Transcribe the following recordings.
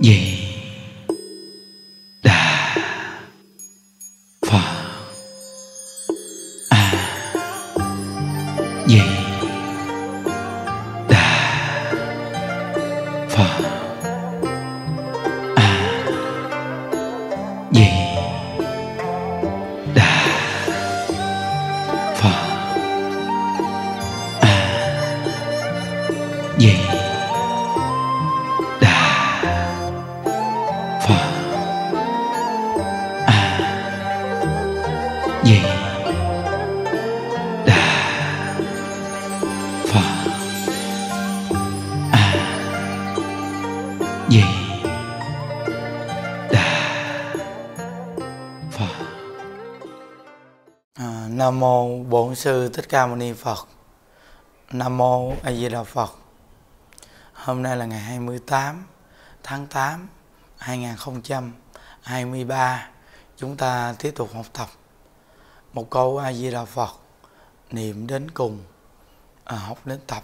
你。sư thích ca mâu ni phật nam mô a di đà phật hôm nay là ngày 28 tháng 8 2023 chúng ta tiếp tục học tập một câu a di đà phật niệm đến cùng à, học đến tập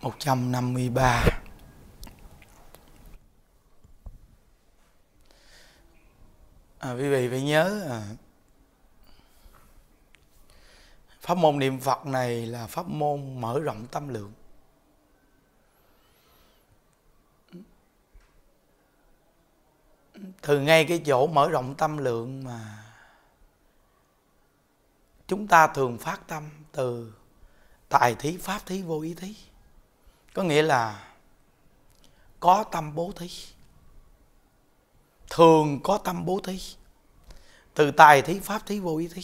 153 à, quý vị phải nhớ à, pháp môn niệm phật này là pháp môn mở rộng tâm lượng từ ngay cái chỗ mở rộng tâm lượng mà chúng ta thường phát tâm từ tài thí pháp thí vô ý thí có nghĩa là có tâm bố thí thường có tâm bố thí từ tài thí pháp thí vô ý thí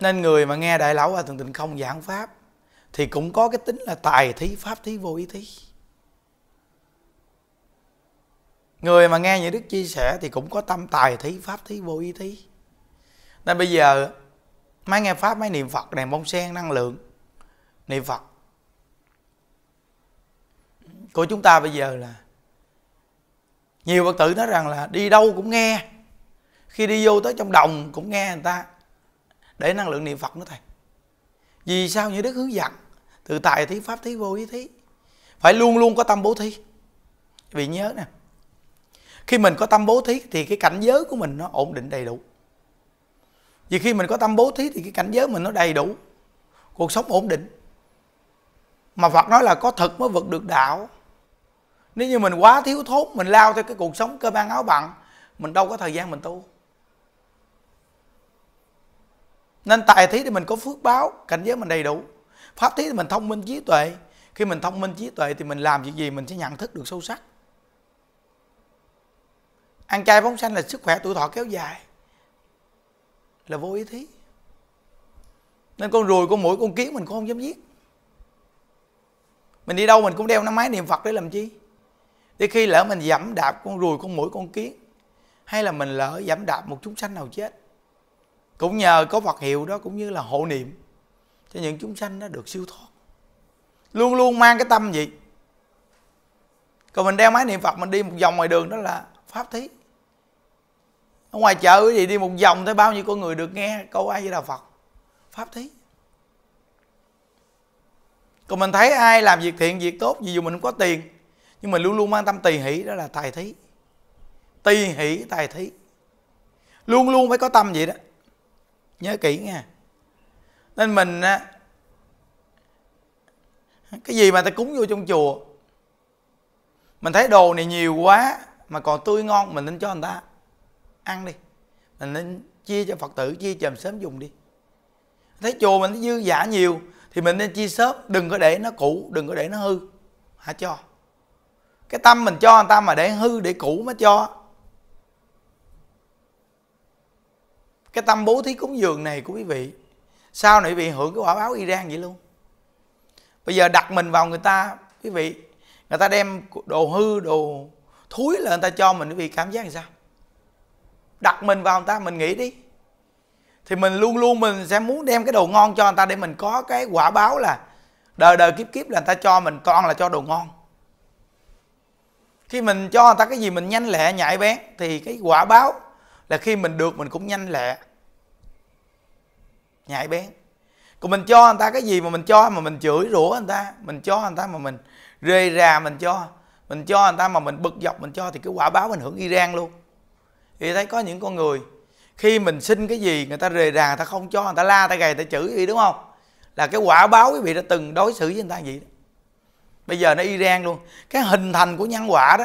nên người mà nghe đại lão hòa thượng tịnh không giảng pháp thì cũng có cái tính là tài thí pháp thí vô ý thí người mà nghe những đức chia sẻ thì cũng có tâm tài thí pháp thí vô ý thí nên bây giờ máy nghe pháp máy niệm phật đèn bông sen năng lượng niệm phật của chúng ta bây giờ là nhiều phật tử nói rằng là đi đâu cũng nghe khi đi vô tới trong đồng cũng nghe người ta để năng lượng niệm phật nữa thầy vì sao như đức hướng dẫn từ tài thí pháp thí vô ý thí phải luôn luôn có tâm bố thí vì nhớ nè khi mình có tâm bố thí thì cái cảnh giới của mình nó ổn định đầy đủ vì khi mình có tâm bố thí thì cái cảnh giới mình nó đầy đủ cuộc sống ổn định mà phật nói là có thực mới vượt được đạo nếu như mình quá thiếu thốn mình lao theo cái cuộc sống cơm ăn áo bặn mình đâu có thời gian mình tu nên tài thí thì mình có phước báo cảnh giới mình đầy đủ pháp thí thì mình thông minh trí tuệ khi mình thông minh trí tuệ thì mình làm việc gì mình sẽ nhận thức được sâu sắc ăn chay phóng sanh là sức khỏe tuổi thọ kéo dài là vô ý thí nên con ruồi con mũi con kiến mình cũng không dám giết mình đi đâu mình cũng đeo năm máy niệm phật để làm chi để khi lỡ mình giảm đạp con ruồi con mũi con kiến hay là mình lỡ giảm đạp một chúng sanh nào chết cũng nhờ có Phật hiệu đó cũng như là hộ niệm cho những chúng sanh đó được siêu thoát luôn luôn mang cái tâm gì còn mình đeo máy niệm Phật mình đi một vòng ngoài đường đó là pháp thí ở ngoài chợ thì đi một vòng tới bao nhiêu con người được nghe câu ai với đà Phật pháp thí còn mình thấy ai làm việc thiện việc tốt gì dù mình không có tiền nhưng mình luôn luôn mang tâm tỳ hỷ đó là tài thí tỳ hỷ tài thí luôn luôn phải có tâm vậy đó nhớ kỹ nha nên mình á cái gì mà ta cúng vô trong chùa mình thấy đồ này nhiều quá mà còn tươi ngon mình nên cho người ta ăn đi mình nên chia cho phật tử chia cho sớm dùng đi thấy chùa mình thấy dư giả nhiều thì mình nên chia sớm đừng có để nó cũ đừng có để nó hư hả cho cái tâm mình cho người ta mà để hư để cũ mới cho cái tâm bố thí cúng dường này của quý vị sao này quý vị hưởng cái quả báo Iran vậy luôn bây giờ đặt mình vào người ta quý vị người ta đem đồ hư đồ thúi là người ta cho mình quý vị cảm giác như sao đặt mình vào người ta mình nghĩ đi thì mình luôn luôn mình sẽ muốn đem cái đồ ngon cho người ta để mình có cái quả báo là đời đời kiếp kiếp là người ta cho mình toàn là cho đồ ngon khi mình cho người ta cái gì mình nhanh lẹ nhạy bén thì cái quả báo là khi mình được mình cũng nhanh lẹ nhạy bén còn mình cho người ta cái gì mà mình cho mà mình chửi rủa người ta mình cho người ta mà mình rê rà mình cho mình cho người ta mà mình bực dọc mình cho thì cái quả báo ảnh hưởng Iran luôn thì thấy có những con người khi mình xin cái gì người ta rề rà người ta không cho người ta la người ta gầy người ta chửi gì đúng không là cái quả báo quý vị đã từng đối xử với người ta vậy đó bây giờ nó Iran luôn cái hình thành của nhân quả đó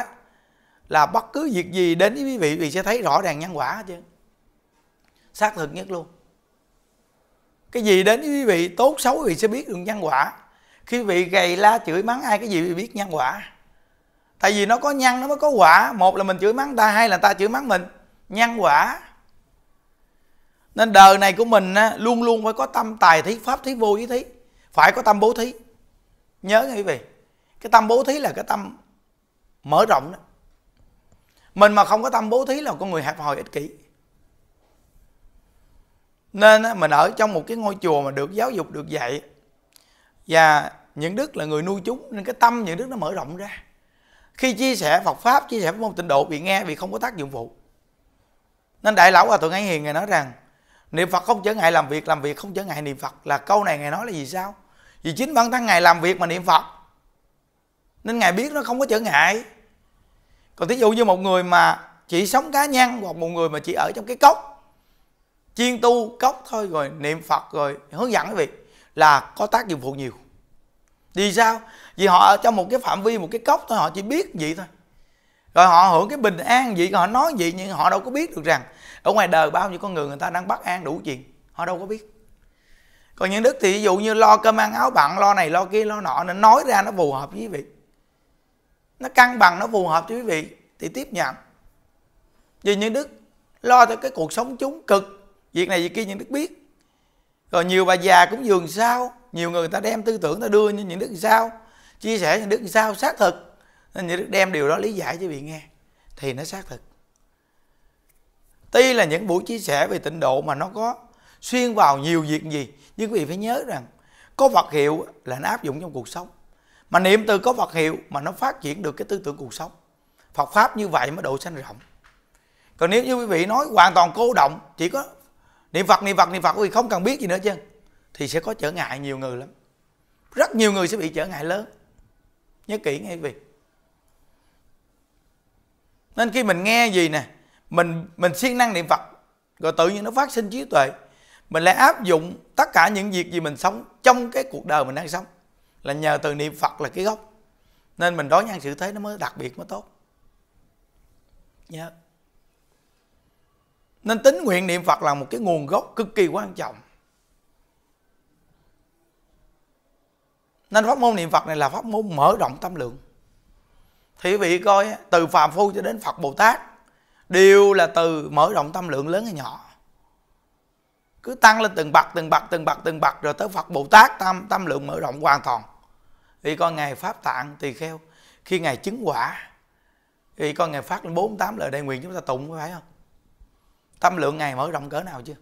là bất cứ việc gì đến với quý vị vì sẽ thấy rõ ràng nhân quả chứ xác thực nhất luôn cái gì đến với quý vị tốt xấu quý vị sẽ biết được nhân quả khi vị gầy la chửi mắng ai cái gì quý vị biết nhân quả tại vì nó có nhân nó mới có quả một là mình chửi mắng ta hai là ta chửi mắng mình nhân quả nên đời này của mình luôn luôn phải có tâm tài thí pháp thí vô với thí phải có tâm bố thí nhớ nha quý vị cái tâm bố thí là cái tâm mở rộng đó mình mà không có tâm bố thí là con người hẹp hòi ích kỷ nên mình ở trong một cái ngôi chùa mà được giáo dục được dạy và những đức là người nuôi chúng nên cái tâm những đức nó mở rộng ra khi chia sẻ Phật pháp chia sẻ với môn tịnh độ bị nghe vì không có tác dụng phụ nên đại lão hòa thượng ấy hiền ngài nói rằng niệm Phật không trở ngại làm việc làm việc không trở ngại niệm Phật là câu này ngài nói là gì sao vì chính bản thân ngài làm việc mà niệm Phật nên ngài biết nó không có trở ngại còn thí dụ như một người mà chỉ sống cá nhân hoặc một người mà chỉ ở trong cái cốc chuyên tu cốc thôi rồi niệm phật rồi hướng dẫn quý vị là có tác dụng phụ nhiều vì sao vì họ ở trong một cái phạm vi một cái cốc thôi họ chỉ biết vậy thôi rồi họ hưởng cái bình an vậy họ nói vậy nhưng họ đâu có biết được rằng ở ngoài đời bao nhiêu con người người ta đang bất an đủ chuyện họ đâu có biết còn những đức thì ví dụ như lo cơm ăn áo bặn lo này lo kia lo nọ nên nói ra nó phù hợp với vị nó cân bằng nó phù hợp cho quý vị thì tiếp nhận vì những đức lo cho cái cuộc sống chúng cực việc này việc kia những đức biết rồi nhiều bà già cũng dường sao nhiều người ta đem tư tưởng ta đưa như những đức sao chia sẻ những đức sao xác thực nên những đức đem điều đó lý giải cho vị nghe thì nó xác thực tuy là những buổi chia sẻ về tịnh độ mà nó có xuyên vào nhiều việc gì nhưng quý vị phải nhớ rằng có vật hiệu là nó áp dụng trong cuộc sống mà niệm từ có Phật hiệu mà nó phát triển được cái tư tưởng cuộc sống Phật pháp như vậy mới độ sanh rộng còn nếu như quý vị nói hoàn toàn cô động chỉ có niệm Phật niệm Phật niệm Phật quý vị không cần biết gì nữa chứ thì sẽ có trở ngại nhiều người lắm rất nhiều người sẽ bị trở ngại lớn nhớ kỹ nghe quý vị nên khi mình nghe gì nè mình mình siêng năng niệm Phật rồi tự nhiên nó phát sinh trí tuệ mình lại áp dụng tất cả những việc gì mình sống trong cái cuộc đời mình đang sống là nhờ từ niệm phật là cái gốc nên mình đối nhân sự thế nó mới đặc biệt mới tốt nhớ dạ. yeah. nên tính nguyện niệm phật là một cái nguồn gốc cực kỳ quan trọng nên pháp môn niệm phật này là pháp môn mở rộng tâm lượng thì quý vị coi từ phàm phu cho đến phật bồ tát đều là từ mở rộng tâm lượng lớn hay nhỏ cứ tăng lên từng bậc từng bậc từng bậc từng bậc rồi tới phật bồ tát tâm tâm lượng mở rộng hoàn toàn thì con ngài pháp tạng tỳ kheo khi ngài chứng quả thì con ngài phát lên 48 lời đại nguyện chúng ta tụng có phải không tâm lượng ngài mở rộng cỡ nào chưa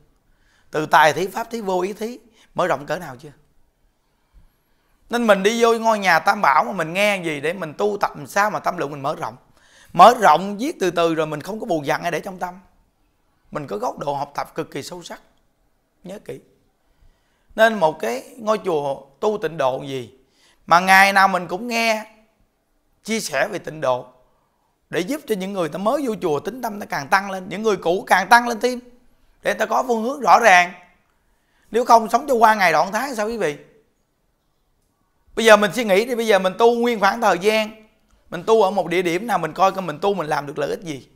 từ tài thí pháp thí vô ý thí mở rộng cỡ nào chưa nên mình đi vô ngôi nhà tam bảo mà mình nghe gì để mình tu tập sao mà tâm lượng mình mở rộng mở rộng viết từ từ rồi mình không có buồn giận ai để trong tâm mình có góc độ học tập cực kỳ sâu sắc nhớ kỹ nên một cái ngôi chùa tu tịnh độ gì mà ngày nào mình cũng nghe chia sẻ về tịnh độ để giúp cho những người ta mới vô chùa tính tâm ta càng tăng lên những người cũ càng tăng lên thêm để ta có phương hướng rõ ràng nếu không sống cho qua ngày đoạn tháng sao quý vị bây giờ mình suy nghĩ đi bây giờ mình tu nguyên khoảng thời gian mình tu ở một địa điểm nào mình coi coi mình tu mình làm được lợi ích gì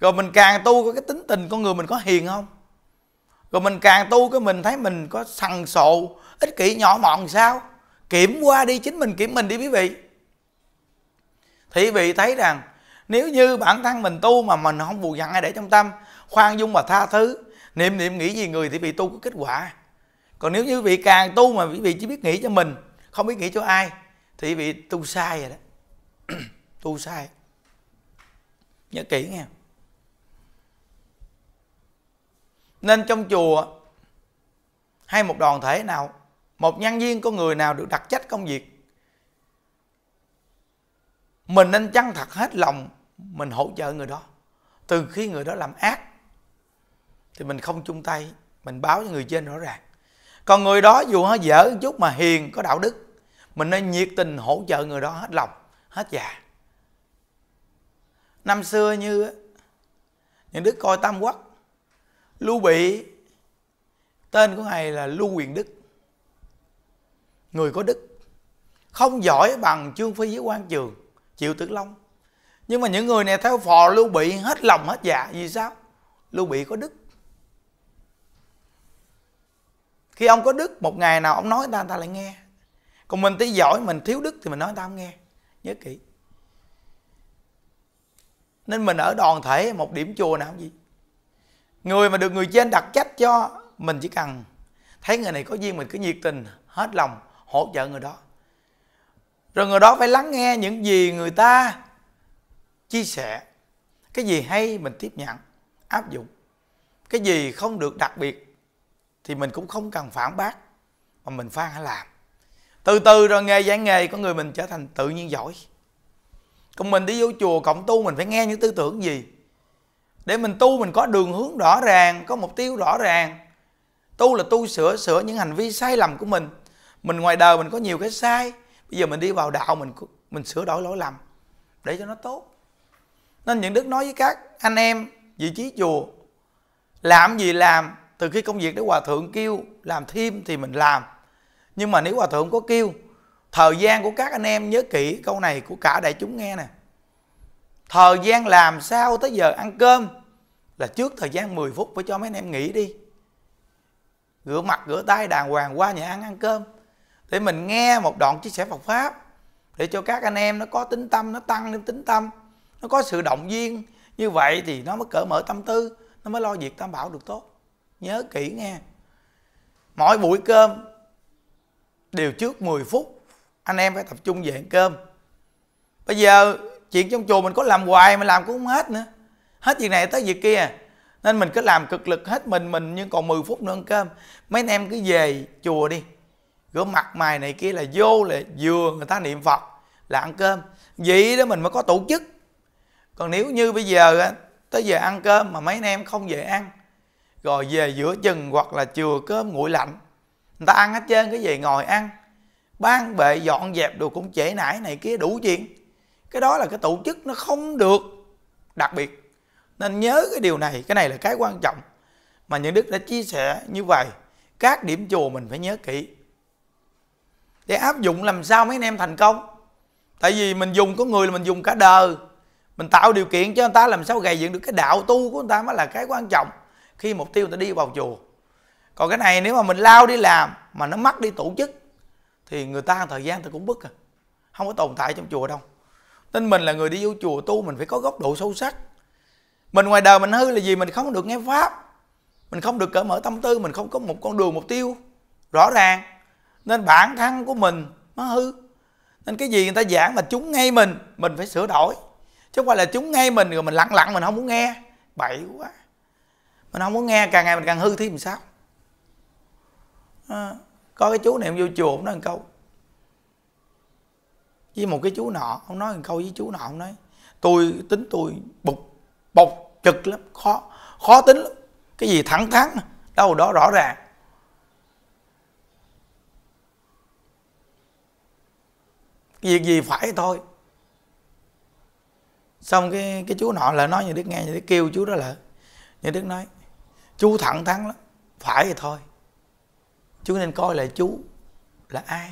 rồi mình càng tu có cái tính tình con người mình có hiền không rồi mình càng tu cái mình thấy mình có sằng sộ ích kỷ nhỏ mọn sao kiểm qua đi chính mình kiểm mình đi quý vị thì vị thấy rằng nếu như bản thân mình tu mà mình không buồn giận ai để trong tâm khoan dung và tha thứ niệm niệm nghĩ gì người thì vị tu có kết quả còn nếu như vị càng tu mà quý vị chỉ biết nghĩ cho mình không biết nghĩ cho ai thì vị tu sai rồi đó tu sai nhớ kỹ nghe nên trong chùa hay một đoàn thể nào một nhân viên có người nào được đặc trách công việc mình nên chân thật hết lòng mình hỗ trợ người đó từ khi người đó làm ác thì mình không chung tay mình báo cho người trên rõ ràng còn người đó dù nó dở một chút mà hiền có đạo đức mình nên nhiệt tình hỗ trợ người đó hết lòng hết dạ năm xưa như những đức coi tam quốc lưu bị tên của ngài là lưu quyền đức người có đức không giỏi bằng trương phi với quan trường triệu tử long nhưng mà những người này theo phò lưu bị hết lòng hết dạ vì sao lưu bị có đức khi ông có đức một ngày nào ông nói người ta người ta lại nghe còn mình tí giỏi mình thiếu đức thì mình nói người ta không nghe nhớ kỹ nên mình ở đoàn thể một điểm chùa nào không gì người mà được người trên đặt trách cho mình chỉ cần thấy người này có duyên mình cứ nhiệt tình hết lòng hỗ trợ người đó rồi người đó phải lắng nghe những gì người ta chia sẻ cái gì hay mình tiếp nhận áp dụng cái gì không được đặc biệt thì mình cũng không cần phản bác mà mình phan hãy làm từ từ rồi nghề dạy nghề của người mình trở thành tự nhiên giỏi còn mình đi vô chùa cộng tu mình phải nghe những tư tưởng gì để mình tu mình có đường hướng rõ ràng có mục tiêu rõ ràng tu là tu sửa sửa những hành vi sai lầm của mình mình ngoài đời mình có nhiều cái sai bây giờ mình đi vào đạo mình mình sửa đổi lỗi lầm để cho nó tốt nên những đức nói với các anh em vị trí chùa làm gì làm từ khi công việc để hòa thượng kêu làm thêm thì mình làm nhưng mà nếu hòa thượng có kêu thời gian của các anh em nhớ kỹ câu này của cả đại chúng nghe nè thời gian làm sao tới giờ ăn cơm là trước thời gian 10 phút phải cho mấy anh em nghỉ đi rửa mặt rửa tay đàng hoàng qua nhà ăn ăn cơm để mình nghe một đoạn chia sẻ Phật pháp để cho các anh em nó có tính tâm nó tăng lên tính tâm nó có sự động viên như vậy thì nó mới cởi mở tâm tư nó mới lo việc tam bảo được tốt nhớ kỹ nghe mỗi buổi cơm đều trước 10 phút anh em phải tập trung về ăn cơm bây giờ chuyện trong chùa mình có làm hoài mà làm cũng không hết nữa hết việc này tới việc kia nên mình cứ làm cực lực hết mình mình nhưng còn 10 phút nữa ăn cơm mấy anh em cứ về chùa đi gõ mặt mày này kia là vô là vừa người ta niệm phật là ăn cơm vậy đó mình mới có tổ chức còn nếu như bây giờ tới giờ ăn cơm mà mấy anh em không về ăn rồi về giữa chừng hoặc là chừa cơm nguội lạnh người ta ăn hết trơn cái gì ngồi ăn ban bệ dọn dẹp đồ cũng trễ nải này kia đủ chuyện cái đó là cái tổ chức nó không được đặc biệt nên nhớ cái điều này cái này là cái quan trọng mà những đức đã chia sẻ như vậy các điểm chùa mình phải nhớ kỹ để áp dụng làm sao mấy anh em thành công tại vì mình dùng có người là mình dùng cả đời mình tạo điều kiện cho người ta làm sao gầy dựng được cái đạo tu của người ta mới là cái quan trọng khi mục tiêu người ta đi vào chùa còn cái này nếu mà mình lao đi làm mà nó mắc đi tổ chức thì người ta thời gian ta cũng bức à không có tồn tại trong chùa đâu nên mình là người đi vô chùa tu mình phải có góc độ sâu sắc mình ngoài đời mình hư là gì mình không được nghe pháp mình không được cởi mở tâm tư mình không có một con đường mục tiêu rõ ràng nên bản thân của mình nó hư nên cái gì người ta giảng mà chúng ngay mình mình phải sửa đổi chứ không phải là chúng ngay mình rồi mình lặng lặng mình không muốn nghe bậy quá mình không muốn nghe càng ngày mình càng hư thì làm sao à, có cái chú này vô chùa cũng nói một câu với một cái chú nọ ông nói một câu với chú nọ ông nói tôi tính tôi bục bộc trực lắm khó khó tính lắm cái gì thẳng thắn đâu đó rõ ràng việc gì phải thôi xong cái cái chú nọ là nói như đức nghe như đức kêu chú đó là như đức nói chú thẳng thắn lắm phải thì thôi chú nên coi là chú là ai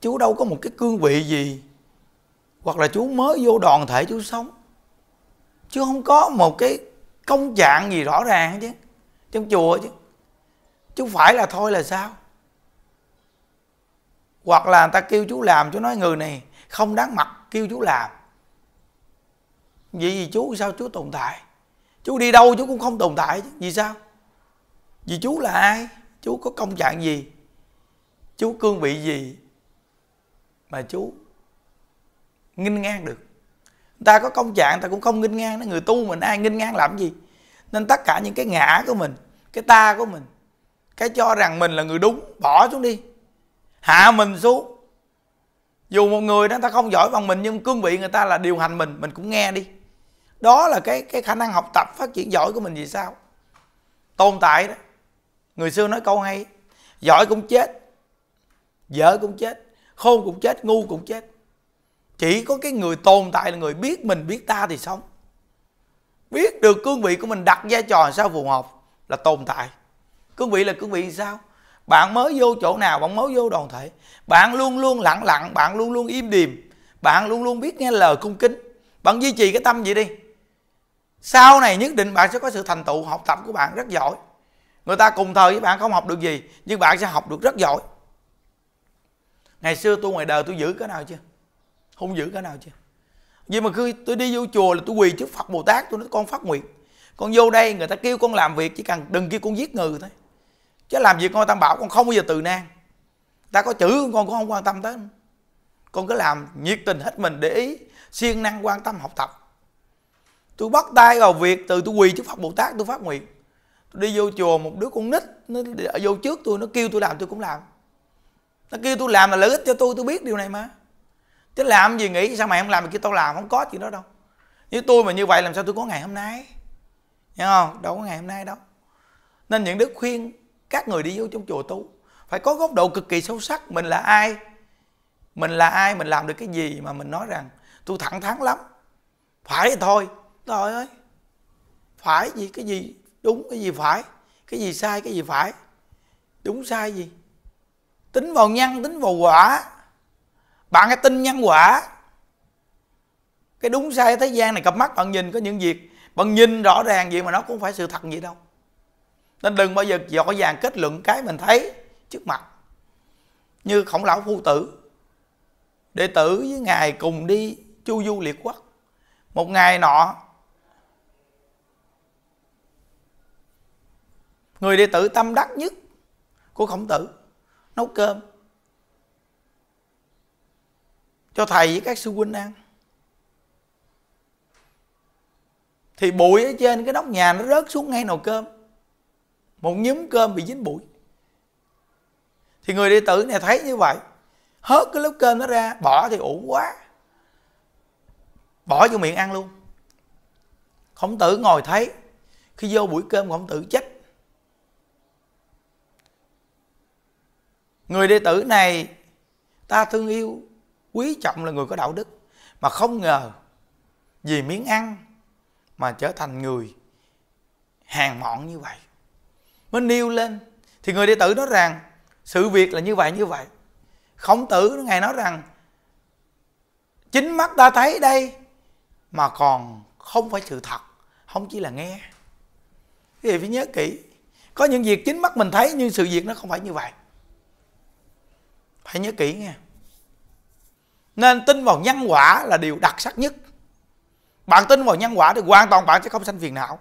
chú đâu có một cái cương vị gì hoặc là chú mới vô đoàn thể chú sống chú không có một cái công trạng gì rõ ràng chứ trong chùa chứ chú phải là thôi là sao hoặc là người ta kêu chú làm chú nói người này không đáng mặt kêu chú làm vì gì chú sao chú tồn tại chú đi đâu chú cũng không tồn tại vì sao vì chú là ai chú có công trạng gì chú cương vị gì mà chú nghinh ngang được người ta có công trạng ta cũng không nghinh ngang người tu mình ai nghinh ngang làm gì nên tất cả những cái ngã của mình cái ta của mình cái cho rằng mình là người đúng bỏ xuống đi hạ mình xuống dù một người đó ta không giỏi bằng mình nhưng cương vị người ta là điều hành mình mình cũng nghe đi đó là cái cái khả năng học tập phát triển giỏi của mình vì sao tồn tại đó người xưa nói câu hay giỏi cũng chết dở cũng chết khôn cũng chết ngu cũng chết chỉ có cái người tồn tại là người biết mình biết ta thì sống biết được cương vị của mình đặt vai trò sao phù hợp là tồn tại cương vị là cương vị sao bạn mới vô chỗ nào bạn mới vô đoàn thể bạn luôn luôn lặng lặng bạn luôn luôn im điềm bạn luôn luôn biết nghe lời cung kính bạn duy trì cái tâm vậy đi sau này nhất định bạn sẽ có sự thành tựu học tập của bạn rất giỏi người ta cùng thời với bạn không học được gì nhưng bạn sẽ học được rất giỏi ngày xưa tôi ngoài đời tôi giữ cái nào chưa không giữ cái nào chưa nhưng mà khi tôi đi vô chùa là tôi quỳ trước phật bồ tát tôi nói con phát nguyện con vô đây người ta kêu con làm việc chỉ cần đừng kêu con giết người thôi chứ làm việc con tam bảo con không bao giờ từ nan ta có chữ con cũng không quan tâm tới con cứ làm nhiệt tình hết mình để ý siêng năng quan tâm học tập tôi bắt tay vào việc từ tôi quỳ trước phật bồ tát tôi phát nguyện tôi đi vô chùa một đứa con nít nó ở vô trước tôi nó kêu tôi làm tôi cũng làm nó kêu tôi làm là lợi ích cho tôi tôi biết điều này mà chứ làm gì nghĩ sao mày không làm mà kêu tao làm không có chuyện đó đâu nếu tôi mà như vậy làm sao tôi có ngày hôm nay Hiểu không? Đâu có ngày hôm nay đâu Nên những đức khuyên các người đi vô trong chùa tu phải có góc độ cực kỳ sâu sắc mình là ai mình là ai mình làm được cái gì mà mình nói rằng tôi thẳng thắn lắm phải thì thôi trời ơi phải gì cái gì đúng cái gì phải cái gì sai cái gì phải đúng sai gì tính vào nhân tính vào quả bạn hãy tin nhân quả cái đúng sai thế gian này cặp mắt bạn nhìn có những việc bạn nhìn rõ ràng gì mà nó cũng phải sự thật gì đâu nên đừng bao giờ dội vàng kết luận cái mình thấy trước mặt như khổng lão phu tử đệ tử với ngài cùng đi chu du liệt quốc một ngày nọ người đệ tử tâm đắc nhất của khổng tử nấu cơm cho thầy với các sư huynh ăn thì bụi ở trên cái nóc nhà nó rớt xuống ngay nồi cơm một nhúm cơm bị dính bụi thì người đệ tử này thấy như vậy hớt cái lớp cơm nó ra bỏ thì ủ quá bỏ vô miệng ăn luôn khổng tử ngồi thấy khi vô buổi cơm khổng tử chết người đệ tử này ta thương yêu quý trọng là người có đạo đức mà không ngờ vì miếng ăn mà trở thành người hàng mọn như vậy mới nêu lên thì người đệ tử nói rằng sự việc là như vậy như vậy khổng tử ngài nói rằng chính mắt ta thấy đây mà còn không phải sự thật không chỉ là nghe cái gì phải nhớ kỹ có những việc chính mắt mình thấy nhưng sự việc nó không phải như vậy phải nhớ kỹ nghe nên tin vào nhân quả là điều đặc sắc nhất bạn tin vào nhân quả thì hoàn toàn bạn sẽ không sanh phiền não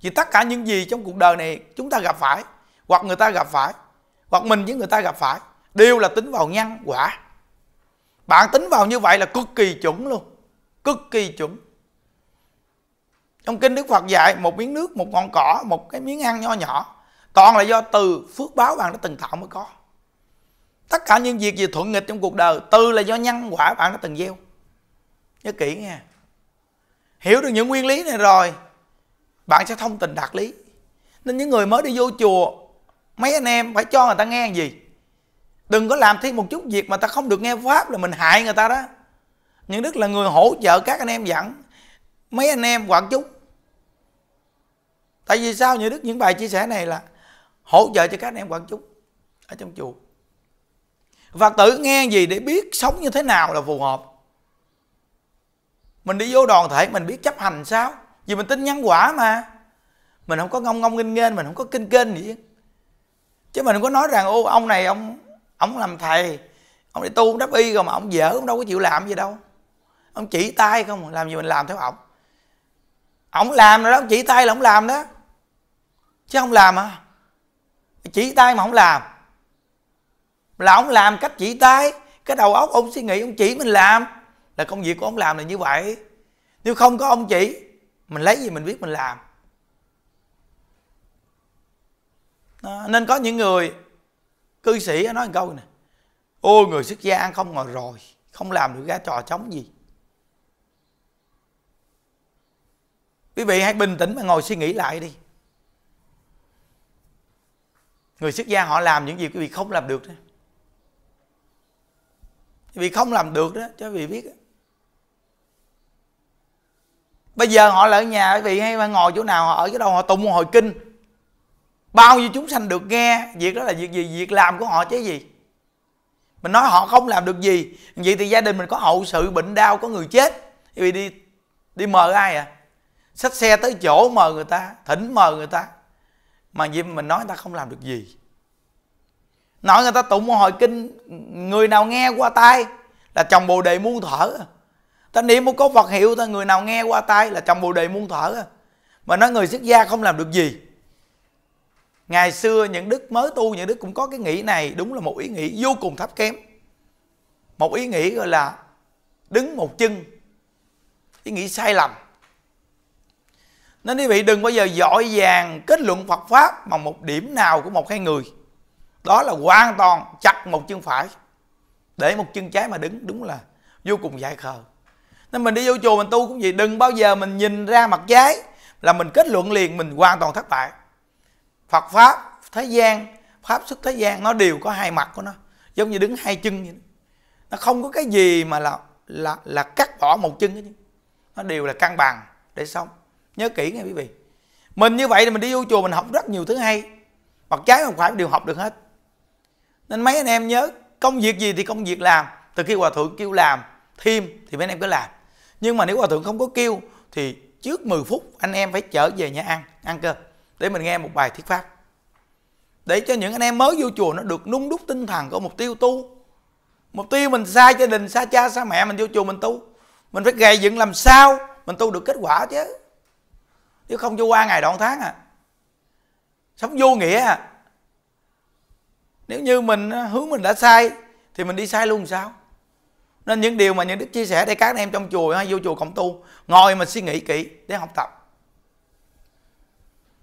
vì tất cả những gì trong cuộc đời này chúng ta gặp phải hoặc người ta gặp phải hoặc mình với người ta gặp phải đều là tính vào nhân quả bạn tính vào như vậy là cực kỳ chuẩn luôn cực kỳ chuẩn trong kinh đức phật dạy một miếng nước một ngọn cỏ một cái miếng ăn nho nhỏ toàn là do từ phước báo bạn đã từng tạo mới có tất cả những việc gì thuận nghịch trong cuộc đời từ là do nhân quả bạn đã từng gieo nhớ kỹ nha hiểu được những nguyên lý này rồi bạn sẽ thông tình đạt lý nên những người mới đi vô chùa mấy anh em phải cho người ta nghe gì đừng có làm thêm một chút việc mà ta không được nghe pháp là mình hại người ta đó những đức là người hỗ trợ các anh em dẫn mấy anh em quản chúng tại vì sao như đức những bài chia sẻ này là hỗ trợ cho các anh em quản chúng ở trong chùa phật tử nghe gì để biết sống như thế nào là phù hợp mình đi vô đoàn thể mình biết chấp hành sao vì mình tính nhắn quả mà mình không có ngông ngông nghênh nghênh mình không có kinh kinh gì chứ mình không có nói rằng ô ông này ông ông làm thầy ông đi tu ông đắp y rồi mà ông dở ông đâu có chịu làm gì đâu ông chỉ tay không làm gì mình làm theo ông ông làm rồi đó ông chỉ tay là ông làm đó chứ không làm à chỉ tay mà không làm là ông làm cách chỉ tay cái đầu óc ông suy nghĩ ông chỉ mình làm là công việc của ông làm là như vậy nếu không có ông chỉ mình lấy gì mình biết mình làm đó. nên có những người cư sĩ nói một câu này ô người xuất gia ăn không ngồi rồi không làm được ra trò chống gì quý vị hãy bình tĩnh mà ngồi suy nghĩ lại đi người xuất gia họ làm những gì quý vị không làm được đó quý vị không làm được đó cho quý vị biết đó bây giờ họ lại ở nhà quý vị hay mà ngồi chỗ nào họ ở chỗ đâu họ tụng hồi kinh bao nhiêu chúng sanh được nghe việc đó là việc gì việc làm của họ chứ gì mình nói họ không làm được gì vậy thì gia đình mình có hậu sự bệnh đau có người chết vì đi đi mời ai à xách xe tới chỗ mời người ta thỉnh mời người ta mà vậy mình nói người ta không làm được gì nói người ta tụng hồi kinh người nào nghe qua tai là chồng bồ đề muôn thở ta niệm một câu Phật hiệu thôi người nào nghe qua tay là trong bồ đề muôn thở à. mà nói người xuất gia không làm được gì ngày xưa những đức mới tu những đức cũng có cái nghĩ này đúng là một ý nghĩ vô cùng thấp kém một ý nghĩ gọi là đứng một chân ý nghĩ sai lầm nên quý vị đừng bao giờ giỏi vàng kết luận Phật Pháp bằng một điểm nào của một hai người. Đó là hoàn toàn chặt một chân phải để một chân trái mà đứng đúng là vô cùng dại khờ nên mình đi vô chùa mình tu cũng vậy đừng bao giờ mình nhìn ra mặt trái là mình kết luận liền mình hoàn toàn thất bại phật pháp thế gian pháp xuất thế gian nó đều có hai mặt của nó giống như đứng hai chân vậy nó không có cái gì mà là là là cắt bỏ một chân hết nó đều là cân bằng để sống nhớ kỹ nghe quý vị mình như vậy thì mình đi vô chùa mình học rất nhiều thứ hay mặt trái không phải đều học được hết nên mấy anh em nhớ công việc gì thì công việc làm từ khi hòa thượng kêu làm thêm thì mấy anh em cứ làm nhưng mà nếu hòa thượng không có kêu thì trước 10 phút anh em phải trở về nhà ăn ăn cơ để mình nghe một bài thuyết pháp để cho những anh em mới vô chùa nó được nung đúc tinh thần có mục tiêu tu mục tiêu mình xa gia đình xa cha xa mẹ mình vô chùa mình tu mình phải gây dựng làm sao mình tu được kết quả chứ nếu không vô qua ngày đoạn tháng à sống vô nghĩa à nếu như mình à, hướng mình đã sai thì mình đi sai luôn sao nên những điều mà những đức chia sẻ để các anh em trong chùa hay vô chùa cộng tu ngồi mà suy nghĩ kỹ để học tập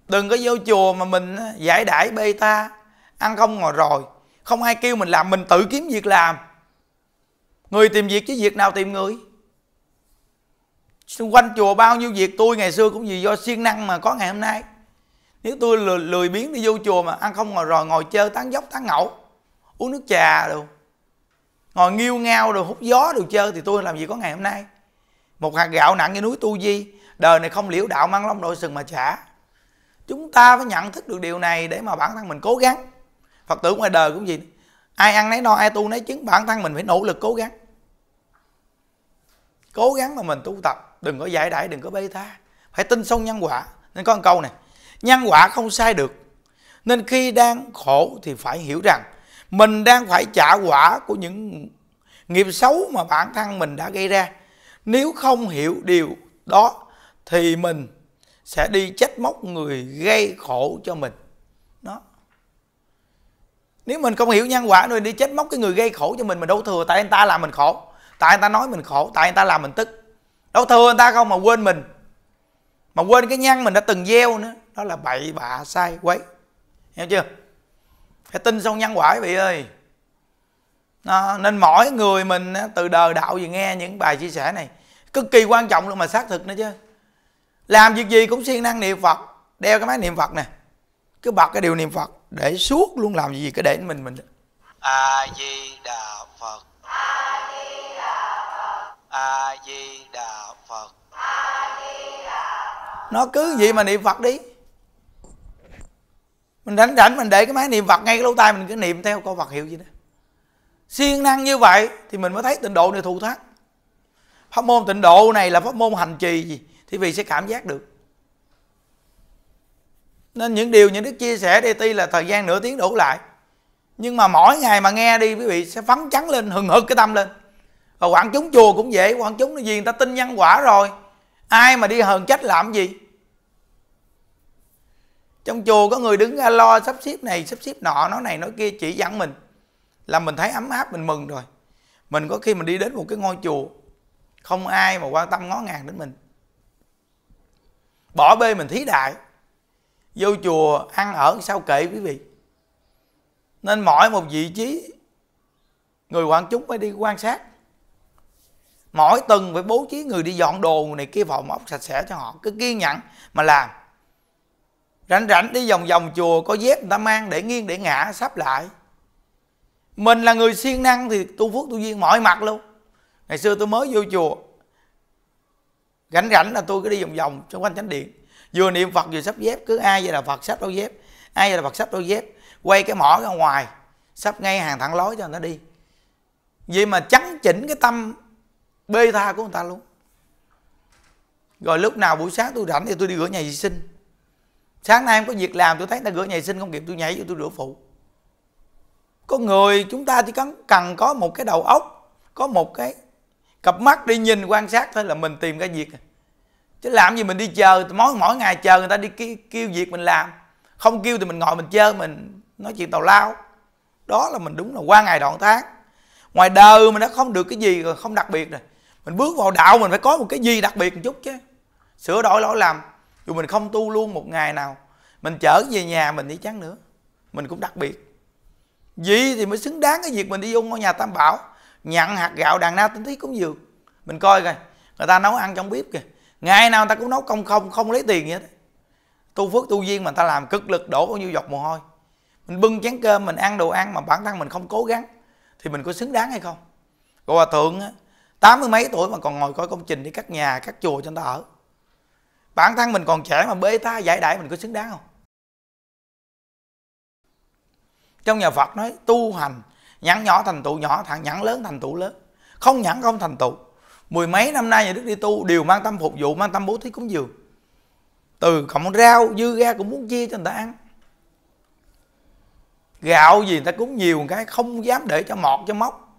đừng có vô chùa mà mình giải đãi bê ta ăn không ngồi rồi không ai kêu mình làm mình tự kiếm việc làm người tìm việc chứ việc nào tìm người xung quanh chùa bao nhiêu việc tôi ngày xưa cũng vì do siêng năng mà có ngày hôm nay nếu tôi lười, lười biếng đi vô chùa mà ăn không ngồi rồi ngồi chơi tán dốc tán ngẫu uống nước trà luôn ngồi nghiêu ngao rồi hút gió đồ chơi thì tôi làm gì có ngày hôm nay một hạt gạo nặng như núi tu di đời này không liễu đạo mang long đội sừng mà trả chúng ta phải nhận thức được điều này để mà bản thân mình cố gắng phật tử ngoài đời cũng gì ai ăn nấy no ai tu nấy chứng bản thân mình phải nỗ lực cố gắng cố gắng mà mình tu tập đừng có giải đãi đừng có bê tha phải tin sâu nhân quả nên có một câu này nhân quả không sai được nên khi đang khổ thì phải hiểu rằng mình đang phải trả quả của những nghiệp xấu mà bản thân mình đã gây ra nếu không hiểu điều đó thì mình sẽ đi trách móc người gây khổ cho mình đó nếu mình không hiểu nhân quả rồi đi trách móc cái người gây khổ cho mình mình đâu thừa tại anh ta làm mình khổ tại anh ta nói mình khổ tại anh ta làm mình tức đâu thừa anh ta không mà quên mình mà quên cái nhân mình đã từng gieo nữa đó là bậy bạ sai quấy hiểu chưa phải tin xong nhân quả quý vị ơi à, nên mỗi người mình từ đời đạo gì nghe những bài chia sẻ này cực kỳ quan trọng luôn mà xác thực nữa chứ làm việc gì cũng siêng năng niệm phật đeo cái máy niệm phật nè cứ bật cái điều niệm phật để suốt luôn làm gì cứ để mình mình a di đà phật a di đà phật a di đà phật nó cứ gì mà niệm phật đi mình rảnh rảnh mình để cái máy niệm phật ngay cái lỗ tai mình cứ niệm theo coi phật hiệu gì đó siêng năng như vậy thì mình mới thấy tịnh độ này thù thắng pháp môn tịnh độ này là pháp môn hành trì gì thì vì sẽ cảm giác được nên những điều những đức chia sẻ đây tuy là thời gian nửa tiếng đổ lại nhưng mà mỗi ngày mà nghe đi quý vị sẽ phấn chấn lên hừng hực cái tâm lên và quảng chúng chùa cũng dễ quảng chúng nó gì người ta tin nhân quả rồi ai mà đi hờn trách làm gì trong chùa có người đứng lo sắp xếp này sắp xếp nọ nói này nói kia chỉ dẫn mình là mình thấy ấm áp mình mừng rồi mình có khi mình đi đến một cái ngôi chùa không ai mà quan tâm ngó ngàng đến mình bỏ bê mình thí đại vô chùa ăn ở sao kệ quý vị nên mỗi một vị trí người quản chúng phải đi quan sát mỗi tuần phải bố trí người đi dọn đồ này kia phòng ốc sạch sẽ cho họ cứ kiên nhẫn mà làm rảnh rảnh đi vòng vòng chùa có dép người ta mang để nghiêng để ngã sắp lại mình là người siêng năng thì tu phước tu duyên mọi mặt luôn ngày xưa tôi mới vô chùa rảnh rảnh là tôi cứ đi vòng vòng xung quanh chánh điện vừa niệm phật vừa sắp dép cứ ai vậy là phật sắp đâu dép ai vậy là phật sắp đâu dép quay cái mỏ ra ngoài sắp ngay hàng thẳng lối cho người ta đi vậy mà chắn chỉnh cái tâm bê tha của người ta luôn rồi lúc nào buổi sáng tôi rảnh thì tôi đi rửa nhà vệ sinh sáng nay em có việc làm tôi thấy người ta gửi nhà sinh công nghiệp, tôi nhảy vô tôi rửa phụ có người chúng ta chỉ cần cần có một cái đầu óc có một cái cặp mắt đi nhìn quan sát thôi là mình tìm ra việc chứ làm gì mình đi chờ mỗi mỗi ngày chờ người ta đi kêu, kêu việc mình làm không kêu thì mình ngồi mình chơi mình nói chuyện tào lao đó là mình đúng là qua ngày đoạn tháng ngoài đời mình đã không được cái gì rồi không đặc biệt rồi mình bước vào đạo mình phải có một cái gì đặc biệt một chút chứ sửa đổi lỗi lầm dù mình không tu luôn một ngày nào mình trở về nhà mình đi chăng nữa mình cũng đặc biệt vì thì mới xứng đáng cái việc mình đi vô ngôi nhà tam bảo nhận hạt gạo đàn na tinh thí cúng dường mình coi coi người ta nấu ăn trong bếp kìa ngày nào người ta cũng nấu công không không lấy tiền vậy hết tu phước tu duyên mà người ta làm cực lực đổ bao nhiêu giọt mồ hôi mình bưng chén cơm mình ăn đồ ăn mà bản thân mình không cố gắng thì mình có xứng đáng hay không rồi hòa thượng tám mươi mấy tuổi mà còn ngồi coi công trình đi cắt nhà cắt chùa cho người ta ở bản thân mình còn trẻ mà bế tha giải đại mình có xứng đáng không trong nhà phật nói tu hành nhãn nhỏ thành tựu nhỏ thằng nhãn lớn thành tựu lớn không nhãn không thành tựu mười mấy năm nay nhà đức đi tu đều mang tâm phục vụ mang tâm bố thí cúng dường từ cọng rau dư ra cũng muốn chia cho người ta ăn gạo gì người ta cúng nhiều cái không dám để cho mọt cho móc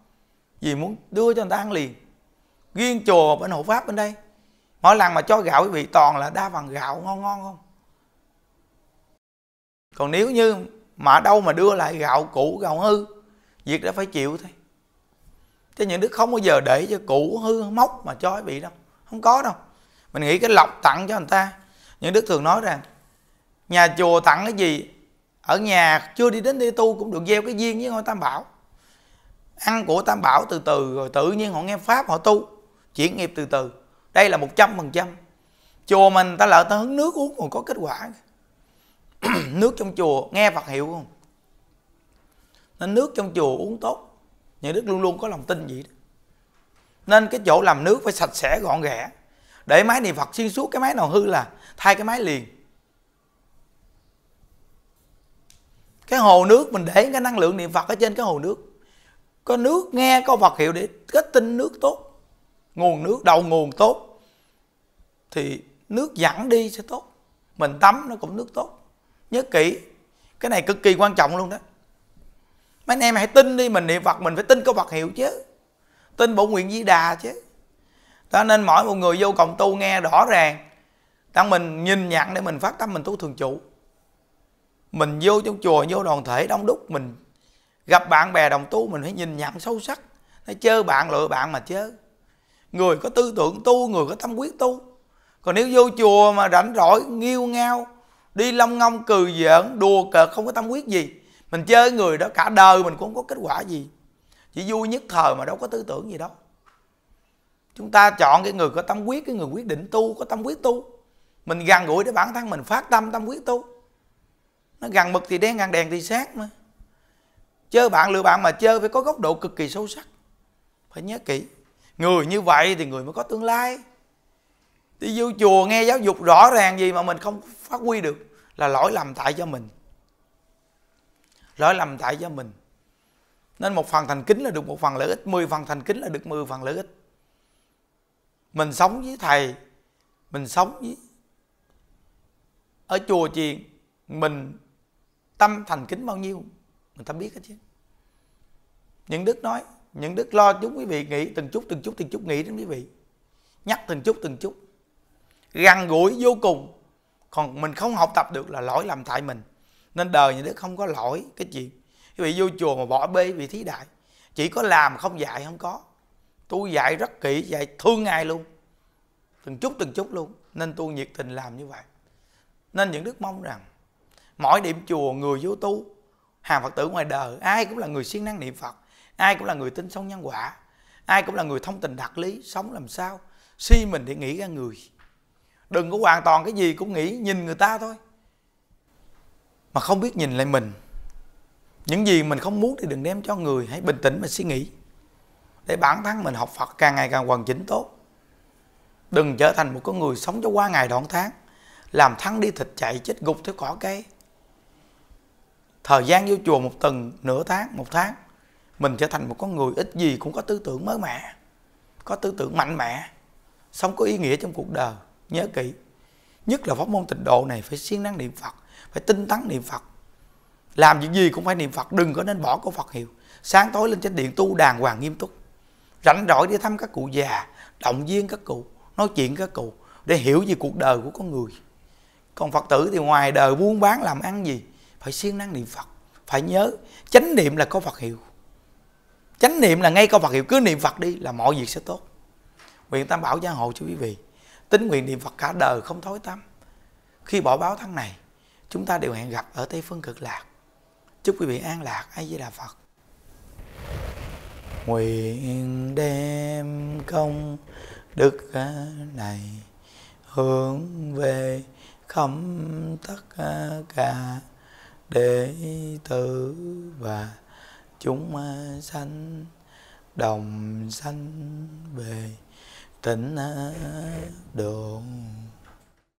vì muốn đưa cho người ta ăn liền riêng chùa bên hộ pháp bên đây mỗi lần mà cho gạo quý vị toàn là đa phần gạo ngon ngon không còn nếu như mà đâu mà đưa lại gạo cũ gạo hư việc đó phải chịu thôi chứ những đức không bao giờ để cho cũ hư mốc mà cho quý vị đâu không có đâu mình nghĩ cái lọc tặng cho người ta những đức thường nói rằng nhà chùa tặng cái gì ở nhà chưa đi đến đi tu cũng được gieo cái duyên với ngôi tam bảo ăn của tam bảo từ từ rồi tự nhiên họ nghe pháp họ tu chuyển nghiệp từ từ đây là 100% chùa mình ta lợi ta hứng nước uống còn có kết quả nước trong chùa nghe Phật hiệu không nên nước trong chùa uống tốt nhà Đức luôn luôn có lòng tin vậy đó nên cái chỗ làm nước phải sạch sẽ gọn ghẽ để máy niệm Phật xuyên suốt cái máy nào hư là thay cái máy liền cái hồ nước mình để cái năng lượng niệm Phật ở trên cái hồ nước có nước nghe có Phật hiệu để kết tinh nước tốt nguồn nước đầu nguồn tốt thì nước dẫn đi sẽ tốt mình tắm nó cũng nước tốt nhớ kỹ cái này cực kỳ quan trọng luôn đó mấy anh em hãy tin đi mình niệm phật mình phải tin có phật hiệu chứ tin bổ nguyện di đà chứ đó nên mỗi một người vô cộng tu nghe rõ ràng tăng mình nhìn nhận để mình phát tâm mình tu thường trụ mình vô trong chùa vô đoàn thể đông đúc mình gặp bạn bè đồng tu mình phải nhìn nhận sâu sắc nó chơi bạn lựa bạn mà chơi người có tư tưởng tu người có tâm quyết tu còn nếu vô chùa mà rảnh rỗi nghiêu ngao đi lông ngông cười giỡn đùa cợt không có tâm quyết gì mình chơi người đó cả đời mình cũng không có kết quả gì chỉ vui nhất thời mà đâu có tư tưởng gì đâu chúng ta chọn cái người có tâm quyết cái người quyết định tu có tâm quyết tu mình gần gũi để bản thân mình phát tâm tâm quyết tu nó gần mực thì đen gần đèn thì sáng mà chơi bạn lừa bạn mà chơi phải có góc độ cực kỳ sâu sắc phải nhớ kỹ người như vậy thì người mới có tương lai đi vô chùa nghe giáo dục rõ ràng gì mà mình không phát huy được là lỗi lầm tại cho mình lỗi lầm tại cho mình nên một phần thành kính là được một phần lợi ích mười phần thành kính là được mười phần lợi ích mình sống với thầy mình sống với ở chùa chiền mình tâm thành kính bao nhiêu người ta biết hết chứ những đức nói những đức lo chúng quý vị nghĩ từng chút từng chút từng chút nghĩ đến quý vị nhắc từng chút từng chút gần gũi vô cùng còn mình không học tập được là lỗi làm tại mình nên đời nhà đức không có lỗi cái chuyện quý vị vô chùa mà bỏ bê vị thí đại chỉ có làm không dạy không có tu dạy rất kỹ dạy thương ai luôn từng chút từng chút luôn nên tu nhiệt tình làm như vậy nên những đức mong rằng mỗi điểm chùa người vô tu hàng phật tử ngoài đời ai cũng là người siêng năng niệm phật ai cũng là người tin sống nhân quả ai cũng là người thông tình đặc lý sống làm sao si mình để nghĩ ra người đừng có hoàn toàn cái gì cũng nghĩ nhìn người ta thôi mà không biết nhìn lại mình những gì mình không muốn thì đừng đem cho người hãy bình tĩnh mà suy nghĩ để bản thân mình học phật càng ngày càng hoàn chỉnh tốt đừng trở thành một con người sống cho qua ngày đoạn tháng làm thắng đi thịt chạy chết gục theo cỏ cây thời gian vô chùa một tuần nửa tháng một tháng mình trở thành một con người ít gì cũng có tư tưởng mới mẻ có tư tưởng mạnh mẽ sống có ý nghĩa trong cuộc đời nhớ kỹ nhất là pháp môn tịnh độ này phải siêng năng niệm phật phải tinh tấn niệm phật làm việc gì cũng phải niệm phật đừng có nên bỏ câu phật hiệu sáng tối lên trên điện tu đàng hoàng nghiêm túc rảnh rỗi đi thăm các cụ già động viên các cụ nói chuyện các cụ để hiểu về cuộc đời của con người còn phật tử thì ngoài đời buôn bán làm ăn gì phải siêng năng niệm phật phải nhớ chánh niệm là có phật hiệu chánh niệm là ngay câu phật hiệu cứ niệm phật đi là mọi việc sẽ tốt nguyện tam bảo gia hộ cho quý vị tín nguyện niệm Phật cả đời không thối tâm khi bỏ báo thân này chúng ta đều hẹn gặp ở Tây Phương Cực Lạc chúc quý vị an lạc ai với đà Phật nguyện đem công đức này hướng về khắp tất cả đệ tử và chúng sanh đồng sanh về tịnh độ